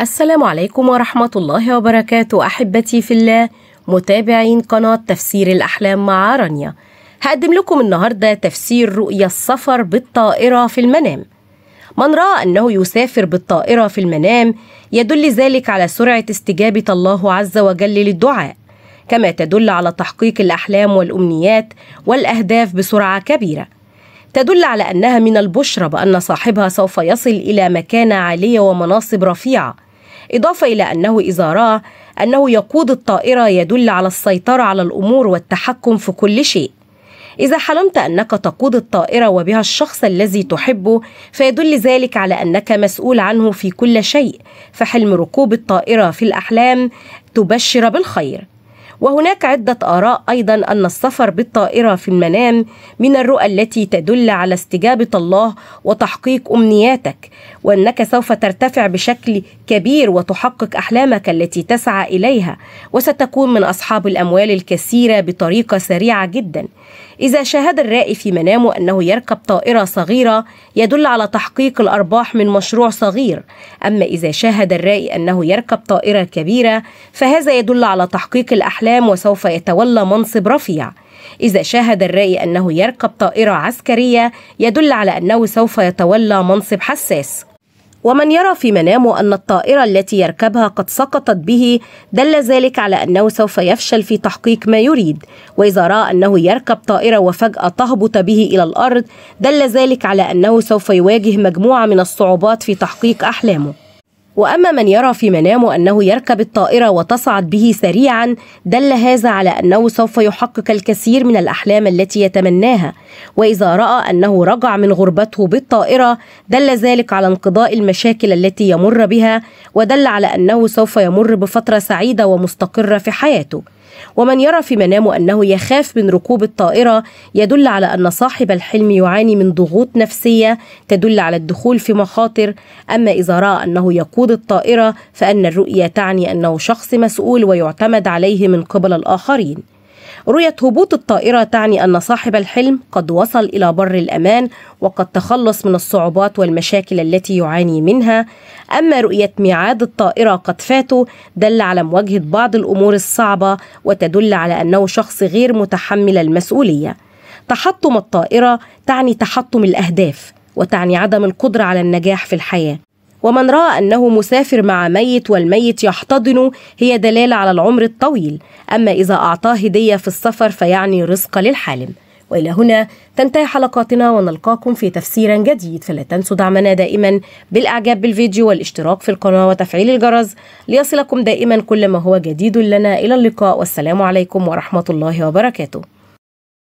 السلام عليكم ورحمة الله وبركاته أحبتي في الله متابعين قناة تفسير الأحلام مع رانيا هقدم لكم النهاردة تفسير رؤية السفر بالطائرة في المنام من رأى أنه يسافر بالطائرة في المنام يدل ذلك على سرعة استجابة الله عز وجل للدعاء كما تدل على تحقيق الأحلام والأمنيات والأهداف بسرعة كبيرة تدل على أنها من البشرى بأن صاحبها سوف يصل إلى مكانة عالية ومناصب رفيعة إضافة إلى أنه إذا رأى أنه يقود الطائرة يدل على السيطرة على الأمور والتحكم في كل شيء إذا حلمت أنك تقود الطائرة وبها الشخص الذي تحبه فيدل ذلك على أنك مسؤول عنه في كل شيء فحلم ركوب الطائرة في الأحلام تبشر بالخير وهناك عدة آراء أيضا أن السفر بالطائرة في المنام من الرؤى التي تدل على استجابة الله وتحقيق أمنياتك وأنك سوف ترتفع بشكل كبير وتحقق أحلامك التي تسعى إليها وستكون من أصحاب الأموال الكثيرة بطريقة سريعة جدا إذا شاهد الرائي في منامه أنه يركب طائرة صغيرة يدل على تحقيق الأرباح من مشروع صغير أما إذا شاهد الرائي أنه يركب طائرة كبيرة فهذا يدل على تحقيق الأحلام وسوف يتولى منصب رفيع إذا شاهد الرائي أنه يركب طائرة عسكرية يدل على أنه سوف يتولى منصب حساس ومن يرى في منامه أن الطائرة التي يركبها قد سقطت به دل ذلك على أنه سوف يفشل في تحقيق ما يريد وإذا رأى أنه يركب طائرة وفجأة تهبط به إلى الأرض دل ذلك على أنه سوف يواجه مجموعة من الصعوبات في تحقيق أحلامه وأما من يرى في منامه أنه يركب الطائرة وتصعد به سريعا دل هذا على أنه سوف يحقق الكثير من الأحلام التي يتمناها وإذا رأى أنه رجع من غربته بالطائرة دل ذلك على انقضاء المشاكل التي يمر بها ودل على أنه سوف يمر بفترة سعيدة ومستقرة في حياته ومن يرى في منامه أنه يخاف من ركوب الطائرة يدل على أن صاحب الحلم يعاني من ضغوط نفسية تدل على الدخول في مخاطر أما إذا رأى أنه يقود الطائرة فأن الرؤية تعني أنه شخص مسؤول ويعتمد عليه من قبل الآخرين رؤية هبوط الطائرة تعني أن صاحب الحلم قد وصل إلى بر الأمان وقد تخلص من الصعوبات والمشاكل التي يعاني منها أما رؤية ميعاد الطائرة قد فاته دل على مواجهة بعض الأمور الصعبة وتدل على أنه شخص غير متحمل المسؤولية تحطم الطائرة تعني تحطم الأهداف وتعني عدم القدرة على النجاح في الحياة ومن رأى أنه مسافر مع ميت والميت يحتضنه هي دلالة على العمر الطويل أما إذا أعطاه هدية في السفر فيعني رزق للحالم وإلى هنا تنتهي حلقاتنا ونلقاكم في تفسير جديد فلا تنسوا دعمنا دائما بالإعجاب بالفيديو والاشتراك في القناة وتفعيل الجرس ليصلكم دائما كل ما هو جديد لنا إلى اللقاء والسلام عليكم ورحمة الله وبركاته